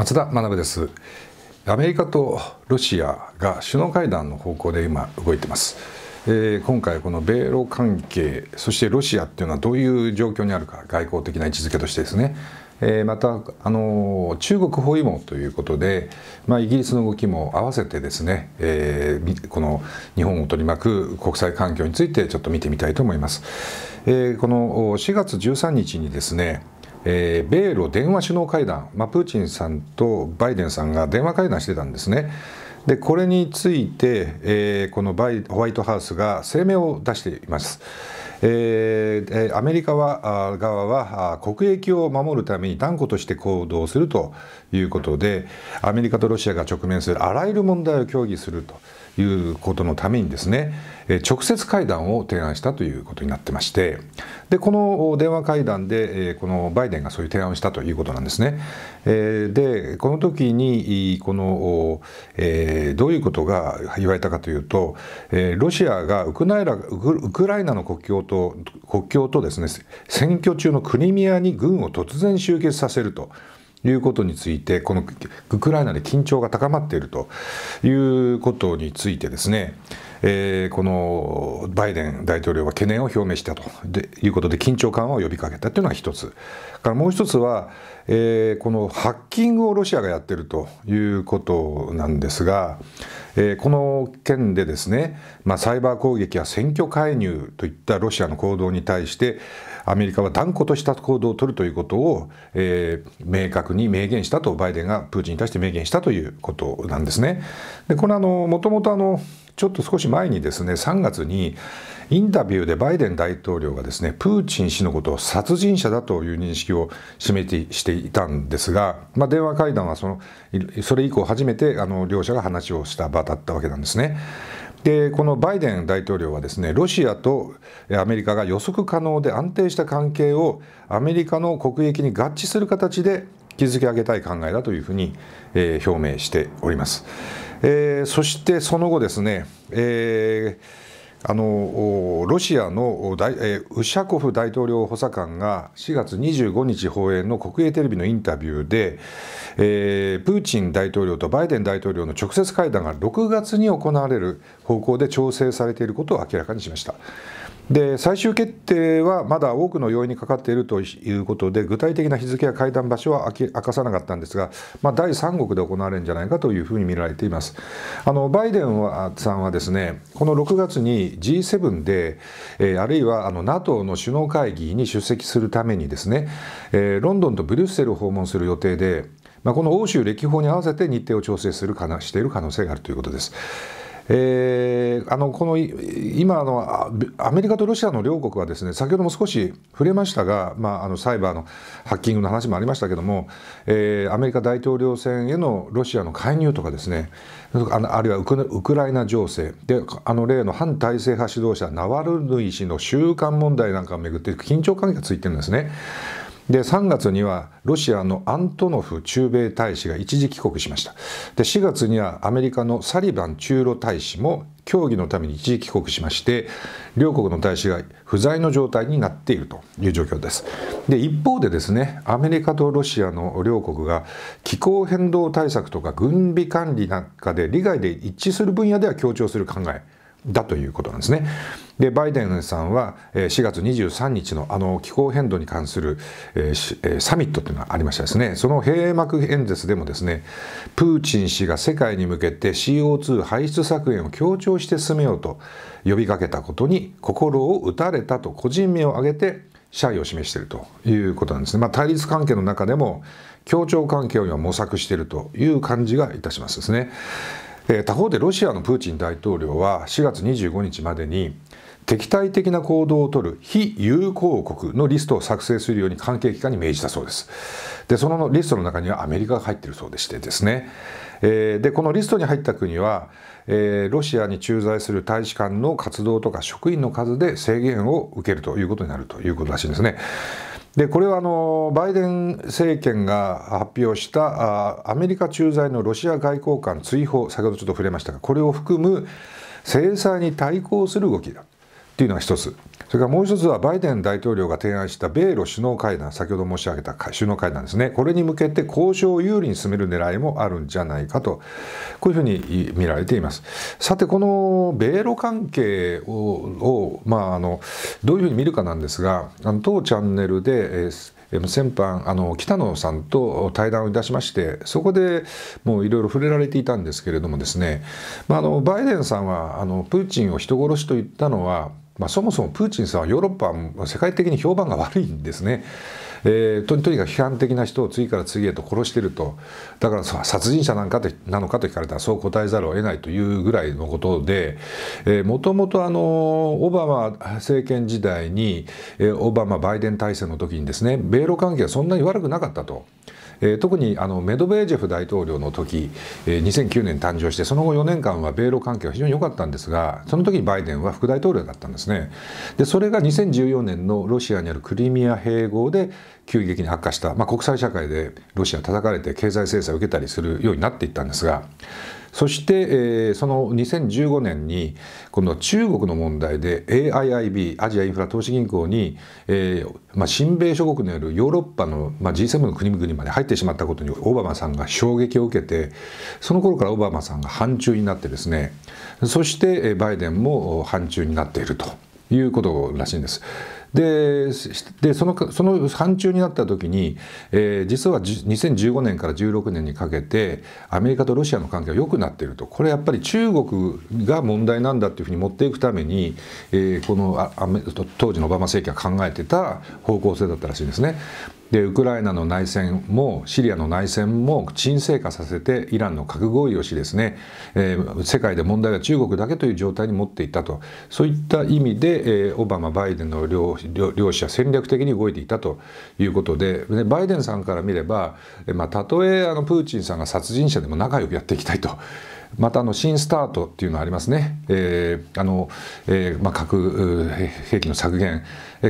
松田学ですアメリカとロシアが首脳会談の方向で今動いてます、えー、今回この米ロ関係そしてロシアっていうのはどういう状況にあるか外交的な位置づけとしてですね、えー、またあの中国包囲網ということで、まあ、イギリスの動きも合わせてですね、えー、この日本を取り巻く国際環境についてちょっと見てみたいと思います、えこの4月13日にですねえー、米ロ電話首脳会談、まあ、プーチンさんとバイデンさんが電話会談してたんですね。でこれについて、えー、このバイホワイトハウスが声明を出しています。えー、アメリカは側は国益を守るために断固として行動するということでアメリカとロシアが直面するあらゆる問題を協議するということのためにですね直接会談を提案したということになってましてでこの電話会談でこのバイデンがそういう提案をしたということなんですね。でこの時にこの、えどういうことが言われたかというとロシアがウクライナウクライナの国境と国境とですね選挙中のクリミアに軍を突然集結させると。いうことについて、このウクライナで緊張が高まっているということについてですね、えー、このバイデン大統領は懸念を表明したということで、緊張緩和を呼びかけたというのが一つ、からもう一つは、えー、このハッキングをロシアがやっているということなんですが、えー、この件でですね、まあ、サイバー攻撃や選挙介入といったロシアの行動に対して、アメリカは断固とした行動を取るということを、えー、明確に明言したと、バイデンがプーチンに対して明言したということなんですね。でこれあのもともとあのちょっと少し前にですね3月にインタビューでバイデン大統領がですねプーチン氏のことを殺人者だという認識を示していたんですが、まあ、電話会談はそのそれ以降初めてあの両者が話をした場だったわけなんですね。でこのバイデン大統領はですねロシアとアメリカが予測可能で安定した関係をアメリカの国益に合致する形で築き上げたい考えだというふうに、えー、表明しております、えー、そしてその後ですね、えーあのロシアの大、えウシャコフ大統領補佐官が4月25日放映の国営テレビのインタビューで、えー、プーチン大統領とバイデン大統領の直接会談が6月に行われる方向で調整されていることを明らかにしました。で最終決定はまだ多くの要因にかかっているということで具体的な日付や会談場所は明かさなかったんですが、まあ、第三国で行われるんじゃないかというふうに見られていますあのバイデンはさんはですねこの6月に G7 で、えー、あるいはあの NATO の首脳会議に出席するためにですね、えー、ロンドンとブリュッセルを訪問する予定で、まあ、この欧州歴訪に合わせて日程を調整するかなしている可能性があるということです。えー、あのこの今のアメリカとロシアの両国はですね先ほども少し触れましたが、まあ、あのサイバーのハッキングの話もありましたけども、えー、アメリカ大統領選へのロシアの介入とかですねあるいはウクライナ情勢であの例の反体制派指導者ナワルヌイ氏の習慣問題なんかをめぐって緊張関係がついてるんですね。で3月にはロシアのアントノフ駐米大使が一時帰国しましたで4月にはアメリカのサリバン駐ロ大使も協議のために一時帰国しまして両国の大使が不在の状態になっているという状況ですで一方でですねアメリカとロシアの両国が気候変動対策とか軍備管理なんかで利害で一致する分野では協調する考えだということなんですね。でバイデンさんは4月23日のあの気候変動に関するサミットというのがありましたですねその閉幕演説でもですねプーチン氏が世界に向けて CO2 排出削減を強調して進めようと呼びかけたことに心を打たれたと個人名を挙げて謝意を示しているということなんですね、まあ、対立関係の中でも協調関係を模索しているという感じがいたしますですね。他方でロシアのプーチン大統領は4月25日までに敵対的な行動をとる非友好国のリストを作成するように関係機関に命じたそうですでそのリストの中にはアメリカが入っているそうでしてですね、でこのリストに入った国は、ロシアに駐在する大使館の活動とか職員の数で制限を受けるということになるということらしいんですね、でこれはあのバイデン政権が発表したアメリカ駐在のロシア外交官追放先ほどちょっと触れましたがこれを含む制裁に対抗する動きだいうのが一つ。それからもう一つはバイデン大統領が提案した米ロ首脳会談、先ほど申し上げた首脳会談ですね、これに向けて交渉を有利に進める狙いもあるんじゃないかと、こういうふうに見られています。さて、この米ロ関係を、をまあ、あのどういうふうに見るかなんですが、あの当チャンネルで、えー先般あの北野さんと対談をいたしましてそこでもういろいろ触れられていたんですけれどもですね、まあ、あのバイデンさんはあのプーチンを人殺しと言ったのはまあ、そもそもプーチンさんはヨーロッパは世界的に評判が悪いんですね。えー、ととにかく批判的な人を次から次へと殺してるとだから殺人者なんかなのかと聞かれたらそう答えざるを得ないというぐらいのことでもともとオバマ政権時代に、えー、オバマバイデン体制の時にですね米ロ関係はそんなに悪くなかったと。特にあのメドベージェフ大統領の時、2009年誕生してその後4年間は米ロ関係は非常に良かったんですがその時にバイデンは副大統領だったんですねでそれが2014年のロシアにあるクリミア併合で急激に悪化した、まあ、国際社会でロシア叩かれて経済制裁を受けたりするようになっていったんですがそして、えー、その2015年に今度は中国の問題で AIIB アジアインフラ投資銀行に、えーまあ、親米諸国によるヨーロッパの、まあ、G7 の国々まで入ってしまったことにオバマさんが衝撃を受けてその頃からオバマさんが反中になってですねそしてバイデンも反中になっているということらしいんです。でそのその範疇になった時に、えー、実は2015年から16年にかけてアメリカとロシアの関係が良くなっているとこれやっぱり中国が問題なんだっていうふうに持っていくために、えー、このあ当時のオバマ政権が考えてた方向性だったらしいんですね。でウクライナの内戦もシリアの内戦も沈静化させてイランの核合意をしですね、えー、世界で問題は中国だけという状態に持っていったとそういった意味で、えー、オバマバイデンの両両者戦略的に動いていたということででバイデンさんから見れば、まあ、たとえあのプーチンさんが殺人者でも仲良くやっていきたいと。またあの新スタートっていうのがありますね、えーあのえーまあ、核兵器の削減、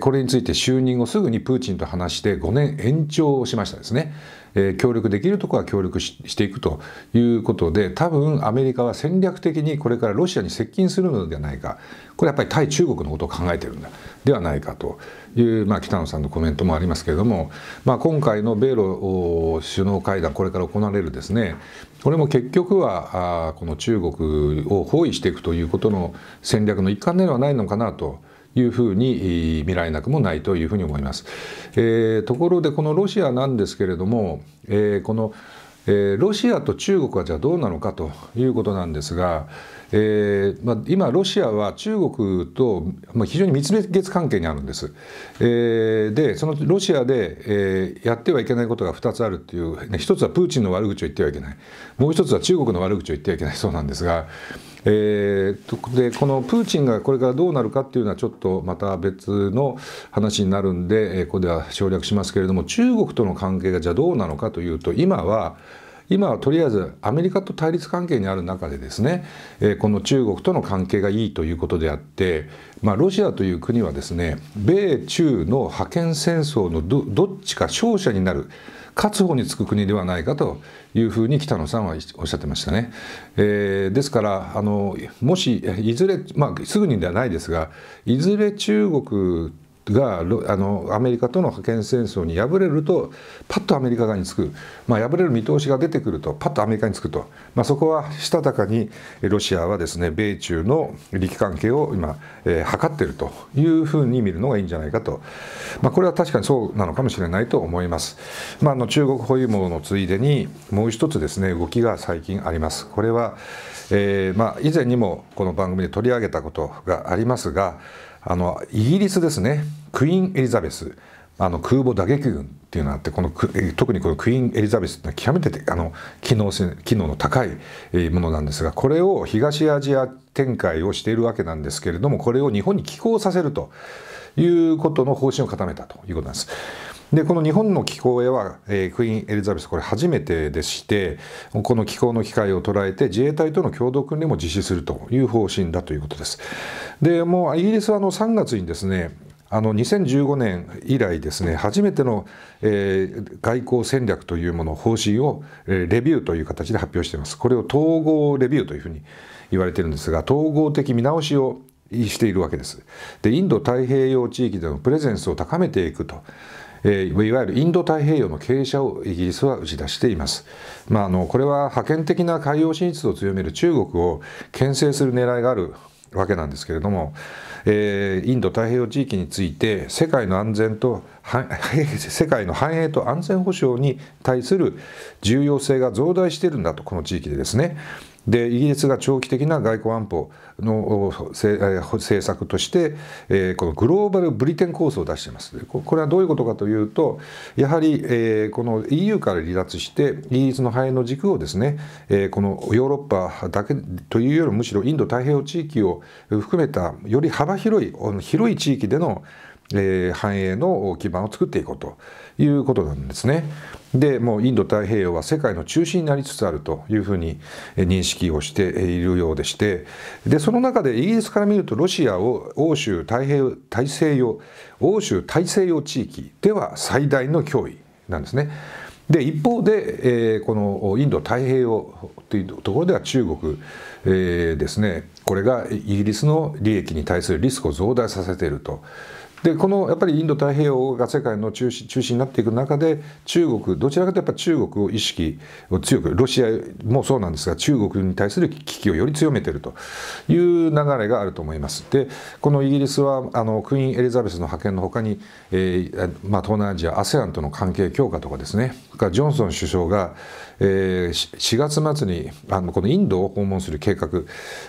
これについて就任後すぐにプーチンと話して5年延長しましたですね。えー、協力できるところは協力していくということで多分アメリカは戦略的にこれからロシアに接近するのではないかこれやっぱり対中国のことを考えてるんだではないかという、まあ、北野さんのコメントもありますけれども、まあ、今回の米ロ首脳会談これから行われるですねこれも結局はあこの中国を包囲していくということの戦略の一環ではないのかなと。いうふうに見られなくもないというふうに思います。えー、ところでこのロシアなんですけれども、えー、この、えー、ロシアと中国はじゃあどうなのかということなんですが、えーまあ、今ロシアは中国と、非常に密別関係にあるんです。えー、でそのロシアで、えー、やってはいけないことが2つあるっていう、ね、1つはプーチンの悪口を言ってはいけないもう1つは中国の悪口を言ってはいけないそうなんですが。えー、でこのプーチンがこれからどうなるかっていうのはちょっとまた別の話になるんで、えー、ここでは省略しますけれども中国との関係がじゃあどうなのかというと今は今はとりあえずアメリカと対立関係にある中でですね、えー、この中国との関係がいいということであって、まあ、ロシアという国はですね米中の覇権戦争のどっちか勝者になる。勝つ方につく国ではないかというふうに北野さんはおっしゃってましたね。えー、ですからあのもしいずれ、まあ、すぐにではないですがいずれ中国があのアメリカとの覇権戦争に敗れるとパッとアメリカ側につく、まあ、敗れる見通しが出てくるとパッとアメリカにつくと、まあ、そこはしたたかにロシアはですね米中の力関係を今、えー、っているというふうに見るのがいいんじゃないかと、まあ、これは確かにそうなのかもしれないと思います、まあ、あの中国保有網のついでにもう一つですね動きが最近ありますこれは、えーまあ、以前にもこの番組で取り上げたことがありますがあのイギリスですねクイーン・エリザベスあの空母打撃群っていうのがあってこの特にこのクイーン・エリザベスっていうのは極めてあの機能機能の高いものなんですがこれを東アジア展開をしているわけなんですけれどもこれを日本に寄港させると。いうことの方針を固めたということなんです。でこの日本の気候へは、えー、クイーン・エリザベスこれ初めてでしてこの気候の機会を捉えて自衛隊との共同訓練も実施するという方針だということです。でもうイギリスはあの3月にですねあの2015年以来ですね初めての、えー、外交戦略というもの方針を、えー、レビューという形で発表していますこれを統合レビューというふうに言われているんですが統合的見直しをしているわけです。でインド太平洋地域でのプレゼンスを高めていくと。えいわゆるインド太平洋の傾斜をイギリスは打ち出しています、まあ、あのこれは覇権的な海洋進出を強める中国を牽制する狙いがあるわけなんですけれども、えー、インド太平洋地域について世界の安全と 世界の繁栄と安全保障に対する重要性が増大しているんだとこの地域でですねでイギリスが長期的な外交安保の政策として、えー、このグローバルブリテン構想を出していますこれはどういうことかというとやはり、えー、この EU から離脱してイギリスの繁栄の軸をですね、えー、このヨーロッパだけというよりむしろインド太平洋地域を含めたより幅広い広い地域でのえ繁栄の基盤を作っていこうということなんですね。でもうインド太平洋は世界の中心になりつつあるというふうに認識をしているようでしてでその中でイギリスから見るとロシアを欧州太平洋大西洋欧州大西洋地域では最大の脅威なんですね。で一方で、えー、このインド太平洋というところでは中国、えー、ですねこれがイギリスの利益に対するリスクを増大させているとでこのやっぱりインド太平洋が世界の中心中心になっていく中で中国どちらかというとやっぱ中国を意識を強くロシアもそうなんですが中国に対する危機をより強めているという流れがあると思います。でこのイギリスはあのクイーン・エリザベスの派遣のほかに、えーまあ、東南アジア ASEAN との関係強化とかですねジョンソン首相が、えー、4月末にあのこのインドを訪問する計画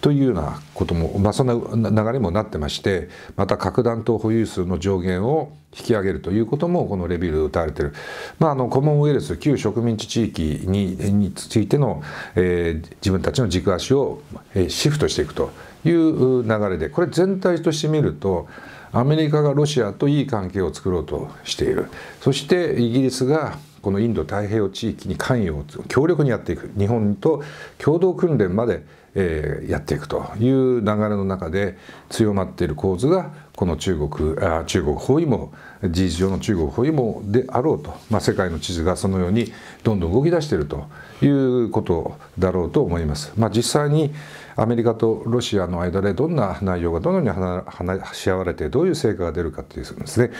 というようなことも、まあ、そんな流れもなってましてまた核弾頭保有数の上限を引き上げるということもこのレビューで打たれている、まあ、あのコモンウイルス旧植民地地域にについての、えー、自分たちの軸足を、えシフトしていくという流れでこれ全体として見るとアメリカがロシアといい関係を作ろうとしているそしてイギリスがこのインド太平洋地域に関与を強力にやっていく日本と共同訓練まで、えやっていくという流れの中で強まっている構図がこの中国あ中国包囲網事実上の中国包囲網であろうと、まあ、世界の地図がそのようにどんどん動き出しているということだろうと思います。まあ、実際にアメリカとロシアの間でどんな内容がどのように話し合われてどういう成果が出るかというですね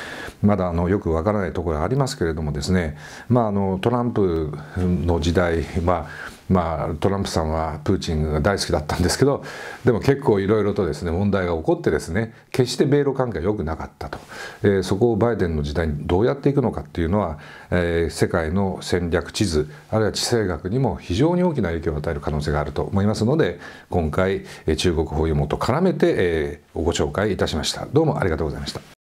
まだあのよくわからないところがありますけれどもですね、まあ、あのトランプの時代、まあまあ、トランプさんはプーチンが大好きだったんですけどでも結構いろいろとですね問題が起こってですね決して米ロ関係は良くなかったと、えー、そこをババイデンの時代にどうやっていくのかっていうのは、えー、世界の戦略地図あるいは地政学にも非常に大きな影響を与える可能性があると思いますので今回中国包囲網と絡めて、えー、ご紹介いたしましたどうもありがとうございました